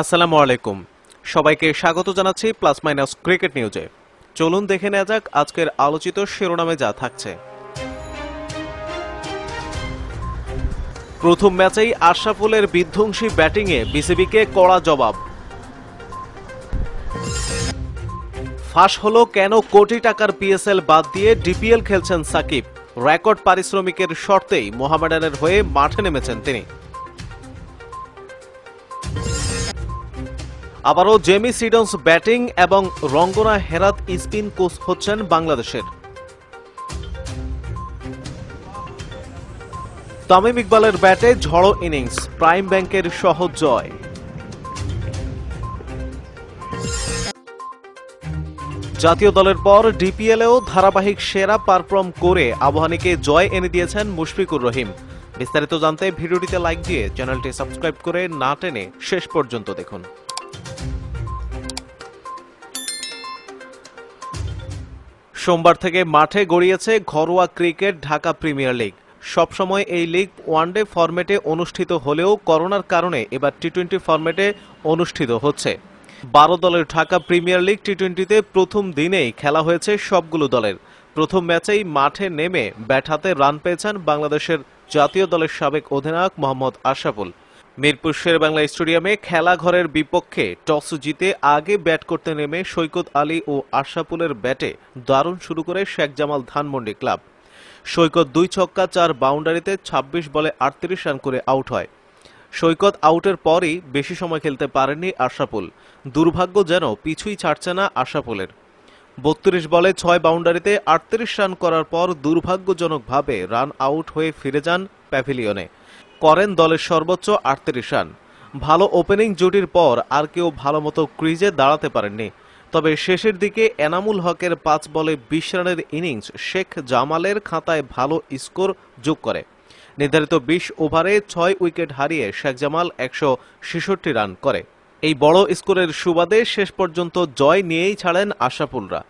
আসসালামু আলাইকুম সবাইকে স্বাগত জানাচ্ছি প্লাস মাইনাস ক্রিকেট নিউজে চলুন দেখে নেওয়া যাক আজকের আলোচিত শিরোনামে যা থাকছে প্রথম ম্যাচেই আশরাফুলের বিধ্বংসী ব্যাটিংয়ে বিসিবিকে কড়া জবাব ফাঁস হল কেন কোটি টাকার পিএসএল বাদ দিয়ে ডিপিএল খেলছেন সাকিব রেকর্ড পারিশ্রমিকের শর্তেই মোহামেডানের হয়ে মাঠে নেমেছেন তিনি আবারও জেমি সিডন্স ব্যাটিং এবং রঙ্গনা হেরাত স্পিন কোচ হচ্ছেন বাংলাদেশের তামিম ইকবালের ব্যাটে ঝড়ো ইনিংস প্রাইম ব্যাংকের সহজ জয় জাতীয় দলের পর ডিপিএলেও ধারাবাহিক সেরা পারফর্ম করে আবহানীকে জয় এনে দিয়েছেন মুশফিকুর রহিম বিস্তারিত জানতে ভিডিওটিতে লাইক দিয়ে চ্যানেলটি সাবস্ক্রাইব করে না টেনে শেষ পর্যন্ত দেখুন সোমবার থেকে মাঠে গড়িয়েছে ঘরোয়া ক্রিকেট ঢাকা প্রিমিয়ার লিগ সবসময় এই লিগ ওয়ানডে ফরম্যাটে অনুষ্ঠিত হলেও করোনার কারণে এবার টি টোয়েন্টি ফরম্যাটে অনুষ্ঠিত হচ্ছে বারো দলের ঢাকা প্রিমিয়ার লিগ টি টোয়েন্টিতে প্রথম দিনেই খেলা হয়েছে সবগুলো দলের প্রথম ম্যাচেই মাঠে নেমে ব্যাট হাতে রান পেয়েছেন বাংলাদেশের জাতীয় দলের সাবেক অধিনায়ক মোহাম্মদ আশরাফুল মিরপুর শেরবাংলা স্টেডিয়ামে খেলাঘরের বিপক্ষে টস জিতে আগে ব্যাট করতে নেমে সৈকত আলী ও আশাপুলের ব্যাটে দারুণ শুরু করে শেখ জামাল ধানমন্ডি ক্লাব সৈকত দুই ছক্কা চার বাউন্ডারিতে ২৬ বলে আটত্রিশ রান করে আউট হয় সৈকত আউটের পরই বেশি সময় খেলতে পারেননি আশাপুল দুর্ভাগ্য যেন পিছুই ছাড়ছে না আশাপুলের বত্রিশ বলে ছয় বাউন্ডারিতে আটত্রিশ রান করার পর দুর্ভাগ্যজনকভাবে রান আউট হয়ে ফিরে যান প্যাভিলিয়নে করেন দলের সর্বোচ্চ আটত্রিশ রান ভালো ওপেনিং জুটির পর আর কেউ ভালো মতো ক্রিজে দাঁড়াতে পারেননি তবে শেষের দিকে এনামুল হকের পাঁচ বলে বিশ রানের ইনিংস শেখ জামালের খাতায় ভালো স্কোর যোগ করে নির্ধারিত বিশ ওভারে ছয় উইকেট হারিয়ে শেখ জামাল একশো রান করে এই বড় স্কোরের সুবাদে শেষ পর্যন্ত জয় নিয়েই ছাড়েন আশাফুলরা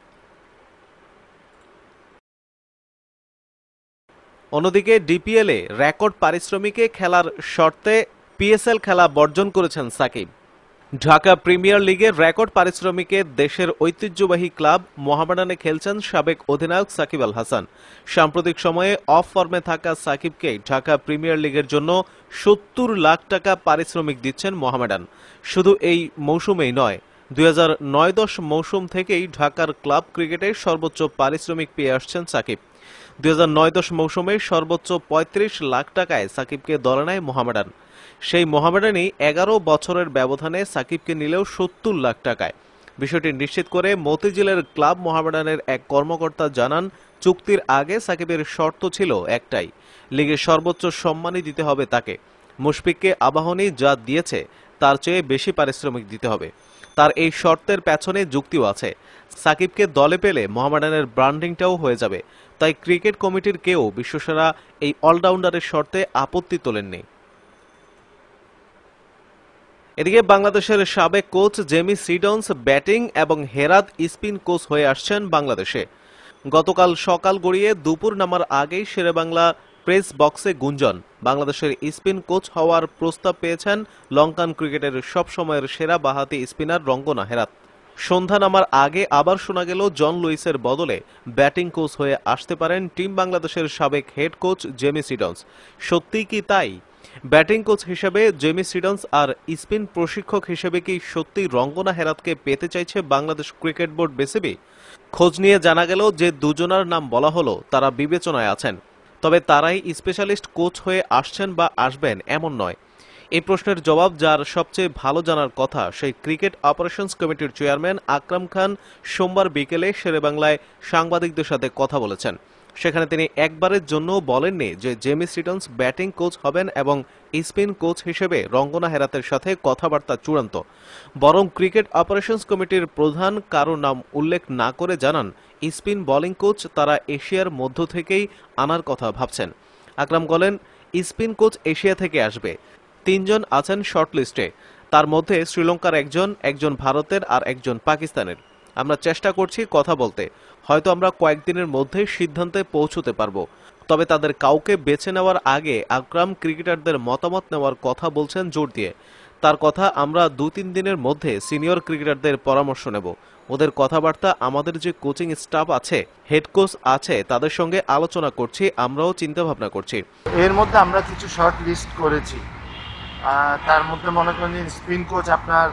অন্যদিকে ডিপিএলে রেকর্ড পারিশ্রমিকে খেলার শর্তে পিএসএল খেলা বর্জন করেছেন সাকিব ঢাকা প্রিমিয়ার লিগে রেকর্ড পারিশ্রমিকে দেশের ঐতিহ্যবাহী ক্লাব মোহামেডানে খেলছেন সাবেক অধিনায়ক সাকিব আল হাসান সাম্প্রতিক সময়ে অফ ফর্মে থাকা সাকিবকে ঢাকা প্রিমিয়ার লিগের জন্য সত্তর লাখ টাকা পারিশ্রমিক দিচ্ছেন মোহামেডান শুধু এই মৌসুমেই নয় দুই হাজার মৌসুম থেকেই ঢাকার ক্লাব ক্রিকেটে সর্বোচ্চ পারিশ্রমিক পেয়ে আসছেন সাকিব দুই মৌসুমে সর্বোচ্চ ৩৫ লাখ টাকায় সাকিবকে দলে নেয় মোহামেডান সেই মোহামেডানই এগারো বছরের ব্যবধানে সাকিবকে নিলেও সত্তর লাখ টাকায় বিষয়টি নিশ্চিত করে মতিঝিলের ক্লাব মোহামেডানের এক কর্মকর্তা জানান চুক্তির আগে সাকিবের শর্ত ছিল একটাই লিগের সর্বোচ্চ সম্মানই দিতে হবে তাকে মুশফিককে আবাহনী যা দিয়েছে তার চেয়ে বেশি পারিশ্রমিক দিতে হবে তার এই শর্তের পেছনে যুক্তিও আছে সাকিবকে দলে পেলে মোহামেডানের ব্র্যান্ডিংটাও হয়ে যাবে তাই ক্রিকেট কমিটির কেউ বিশ্বসেরা এই অলরাউন্ডারের শর্তে আপত্তি তোলেননি এদিকে বাংলাদেশের সাবেক কোচ জেমি সিডন্স ব্যাটিং এবং হেরাত স্পিন কোচ হয়ে আসছেন বাংলাদেশে গতকাল সকাল গড়িয়ে দুপুর নামার আগেই শেরেবাংলা প্রেস বক্সে গুঞ্জন বাংলাদেশের স্পিন কোচ হওয়ার প্রস্তাব পেয়েছেন লঙ্কান ক্রিকেটের সবসময়ের সেরা বাহাতি স্পিনার রঙ্গনা হেরাত সন্ধ্যা নামার আগে আবার শোনা গেল জন লুইসের বদলে ব্যাটিং কোচ হয়ে আসতে পারেন টিম বাংলাদেশের সাবেক হেড কোচ জেমি সিডন্স সত্যি কি তাই ব্যাটিং কোচ হিসেবে জেমি সিডন্স আর স্পিন প্রশিক্ষক হিসেবে কি সত্যি রঙ্গনা হেরাতকে পেতে চাইছে বাংলাদেশ ক্রিকেট বোর্ড বিসিবি খোঁজ নিয়ে জানা গেল যে দুজনার নাম বলা হলো তারা বিবেচনায় আছেন তবে তারাই স্পেশালিস্ট কোচ হয়ে আসছেন বা আসবেন এমন নয় এই প্রশ্নের জবাব যার সবচেয়ে ভালো জানার কথা সেই ক্রিকেট অপারেশনস কমিটির চেয়ারম্যান আকরাম খান সোমবার বিকেলে শেরেবাংলায় সাংবাদিকদের সাথে কথা বলেছেন সেখানে তিনি একবারের জন্য বলেননি যে জেমি সিটন্স ব্যাটিং কোচ হবেন এবং স্পিন কোচ হিসেবে রঙ্গনা হেরাতের সাথে কথাবার্তা চূড়ান্ত বরং ক্রিকেট অপারেশনস কমিটির প্রধান কারো নাম উল্লেখ না করে জানান স্পিন বোলিং কোচ তারা এশিয়ার মধ্য থেকেই আনার কথা ভাবছেন আকরাম বলেন স্পিন কোচ এশিয়া থেকে আসবে তিনজন আছেন শর্টলিস্টে তার মধ্যে শ্রীলঙ্কার একজন একজন ভারতের আর একজন পাকিস্তানের আমরা চেষ্টা করছি কথা বলতে হয়তো আমরা কয়েকদিনের মধ্যে সিদ্ধান্তে পৌঁছতে পারব তবে তাদের কাউকে বেছে নেওয়ার আগে আকরাম ক্রিকেটারদের মতামত নেওয়ার কথা বলছেন জোর দিয়ে তার কথা আমরা দু তিন দিনের মধ্যে সিনিয়র ক্রিকেটারদের পরামর্শ নেব ওদের কথাবার্তা আমাদের যে কোচিং স্টাফ আছে হেড কোচ আছে তাদের সঙ্গে আলোচনা করছি আমরাও চিন্তা ভাবনা করছি এর মধ্যে আমরা কিছু শর্ট লিস্ট করেছি তার মধ্যে মনে করেন স্পিন কোচ আপনার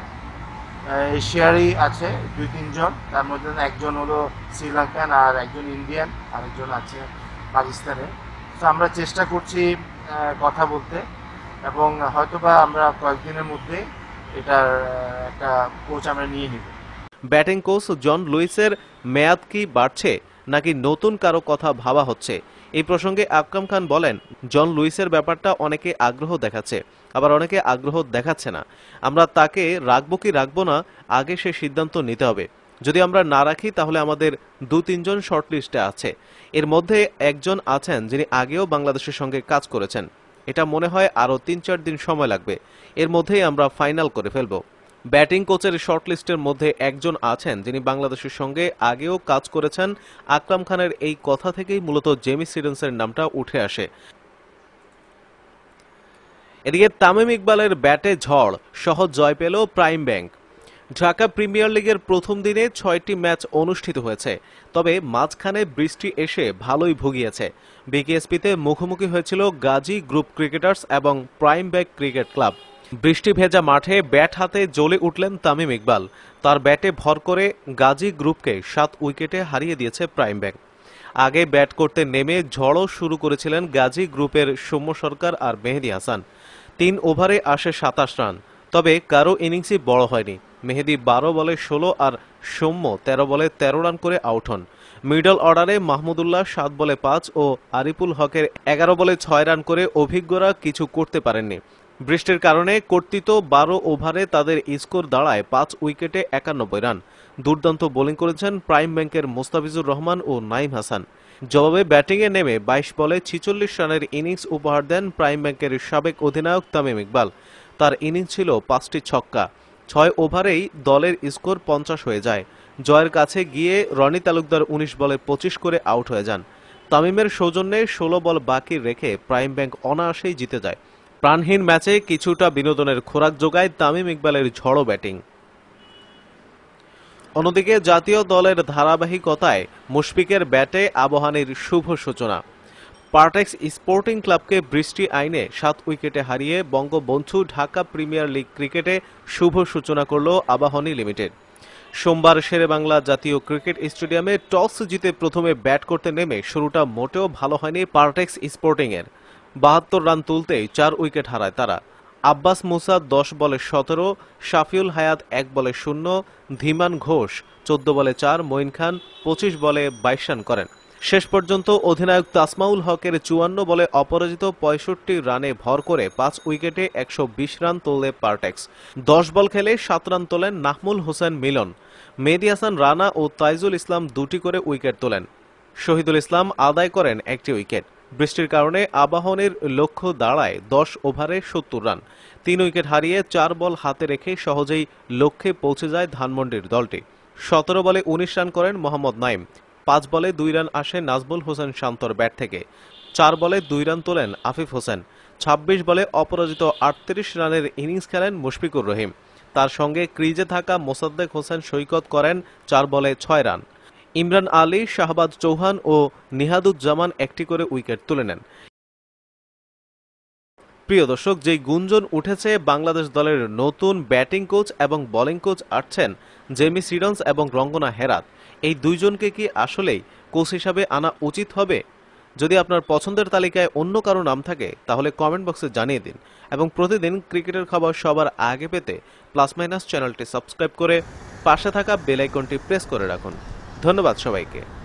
এশিয়ারই আছে দুই তিনজন তার মধ্যে একজন হলো শ্রীলঙ্কান আর একজন ইন্ডিয়ান আরেকজন আছে পাকিস্তানে তো আমরা চেষ্টা করছি কথা বলতে এবং হয়তোবা আমরা কয়েকদিনের মধ্যে এটার একটা কোচ আমরা নিয়ে নিব ব্যাটিং কোচ জন লুইসের মেয়াদ কি বাড়ছে নাকি নতুন কারো কথা ভাবা হচ্ছে এই প্রসঙ্গে আকরাম খান বলেন জন লুইসের ব্যাপারটা অনেকে আগ্রহ দেখাচ্ছে আবার অনেকে আগ্রহ দেখাচ্ছে না আমরা তাকে রাখবো কি রাখবো না আগে সে সিদ্ধান্ত নিতে হবে যদি আমরা না রাখি তাহলে আমাদের দু তিনজন শর্টলিস্টে আছে এর মধ্যে একজন আছেন যিনি আগেও বাংলাদেশের সঙ্গে কাজ করেছেন এটা মনে হয় আরও তিন চার দিন সময় লাগবে এর মধ্যেই আমরা ফাইনাল করে ফেলব ব্যাটিং কোচের শর্টলিস্টের মধ্যে একজন আছেন যিনি বাংলাদেশের সঙ্গে আগেও কাজ করেছেন আকরাম খানের এই কথা থেকেই মূলত জেমি সিডেন্সের নামটা উঠে আসে এদিকে তামিম ইকবালের ব্যাটে ঝড় সহজ জয় পেল প্রাইম ব্যাংক ঢাকা প্রিমিয়ার লিগের প্রথম দিনে ছয়টি ম্যাচ অনুষ্ঠিত হয়েছে তবে মাঝখানে বৃষ্টি এসে ভালোই ভুগিয়েছে বিকেএসপিতে মুখোমুখি হয়েছিল গাজী গ্রুপ ক্রিকেটার্স এবং প্রাইম ব্যাক ক্রিকেট ক্লাব বৃষ্টি ভেজা মাঠে ব্যাট হাতে জ্বলে উঠলেন তামিম ইকবাল তার ব্যাটে ভর করে গাজী গ্রুপকে সাত উইকেটে হারিয়ে দিয়েছে প্রাইম ব্যাক আগে ব্যাট করতে নেমে ঝড়ও শুরু করেছিলেন গাজী গ্রুপের সৌম্য সরকার আর মেহেদি হাসান তিন ওভারে আসে সাতাশ রান তবে কারো ইনিংসই বড় হয়নি মেহেদি বারো বলে ষোলো আর সৌম্য ১৩ বলে ১৩ রান করে আউট হন মিডল অর্ডারে মাহমুদুল্লাহ সাত বলে পাঁচ ও আরিফুল হকের এগারো বলে ছয় রান করে অভিজ্ঞরা কিছু করতে পারেননি বৃষ্টির কারণে কর্তৃত বারো ওভারে তাদের স্কোর দাঁড়ায় পাঁচ উইকেটে একানব্বই রান দুর্দান্ত বোলিং করেছেন প্রাইম ব্যাংকের মোস্তাফিজুর রহমান ও নাইম হাসান জবাবে ব্যাটিংয়ে নেমে বাইশ বলে ছিচল্লিশ রানের ইনিংস উপহার দেন প্রাইম ব্যাংকের সাবেক অধিনায়ক তামিম ইকবাল তার ইনিংস ছিল পাঁচটি ছক্কা ছয় ওভারেই দলের স্কোর পঞ্চাশ হয়ে যায় জয়ের কাছে গিয়ে রনি তালুকদার উনিশ বলে পঁচিশ করে আউট হয়ে যান তামিমের সৌজন্যে ষোলো বল বাকি রেখে প্রাইম ব্যাংক অনায়াসেই জিতে যায় প্রাণহীন ম্যাচে কিছুটা বিনোদনের খোরাক যোগায় তামিম ইকবালের ঝড়ো ব্যাটিং অন্যদিকে জাতীয় দলের ধারাবাহিকতায় মুশফিকের ব্যাটে আবহানির শুভ সূচনা পার্টেক্স স্পোর্টিং ক্লাবকে বৃষ্টি আইনে সাত উইকেটে হারিয়ে বঙ্গবন্ধু ঢাকা প্রিমিয়ার লিগ ক্রিকেটে শুভ সূচনা করল আবাহনী লিমিটেড সোমবার শেরেবাংলা জাতীয় ক্রিকেট স্টেডিয়ামে টস জিতে প্রথমে ব্যাট করতে নেমে শুরুটা মোটেও ভালো হয়নি পার্টেক্স স্পোর্টিংয়ের বাহাত্তর রান তুলতেই চার উইকেট হারায় তারা আব্বাস মুসা দশ বলে সতেরো শাফিউল হায়াত এক বলে শূন্য ধীমান ঘোষ চোদ্দ বলে চার মঈন খান পঁচিশ বলে বাইশ রান করেন শেষ পর্যন্ত অধিনায়ক তাসমাউল হকের চুয়ান্ন বলে অপরাজিত পঁয়ষট্টি রানে ভর করে পাঁচ উইকেটে একশো বিশ রান তোলে পার্টেক্স দশ বল খেলে সাত রান তোলেন নাহমুল হোসেন মিলন মেদি হাসান রানা ও তাইজুল ইসলাম দুটি করে উইকেট তোলেন শহীদুল ইসলাম আদায় করেন একটি উইকেট বৃষ্টির কারণে আবাহনের লক্ষ্য দাঁড়ায় দশ ওভারে সত্তর রান তিন উইকেট হারিয়ে চার বল হাতে রেখে সহজেই লক্ষ্যে পৌঁছে যায় ধানমন্ডির দলটি সতেরো বলে উনিশ রান করেন মোহাম্মদ নাইম পাঁচ বলে দুই রান আসে নাজমুল হোসেন শান্তর ব্যাট থেকে চার বলে দুই রান তোলেন আফিফ হোসেন ২৬ বলে অপরাজিত আটত্রিশ রানের ইনিংস খেলেন মুশফিকুর রহিম তার সঙ্গে ক্রিজে থাকা মোসাদ্দেক হোসেন সৈকত করেন চার বলে ছয় রান ইমরান আলী শাহবাজ চৌহান ও নিহাদুজ্জামান একটি করে উইকেট তুলে নেন প্রিয় দর্শক যেই গুঞ্জন উঠেছে বাংলাদেশ দলের নতুন ব্যাটিং কোচ এবং বোলিং কোচ আসছেন জেমি সিডন্স এবং রঙ্গনা হেরাত এই দুইজনকে কি আসলেই কোচ হিসাবে আনা উচিত হবে যদি আপনার পছন্দের তালিকায় অন্য কারো নাম থাকে তাহলে কমেন্ট বক্সে জানিয়ে দিন এবং প্রতিদিন ক্রিকেটের খবর সবার আগে পেতে প্লাস মাইনাস চ্যানেলটি সাবস্ক্রাইব করে পাশে থাকা বেলাইকনটি প্রেস করে রাখুন ধন্যবাদ সবাইকে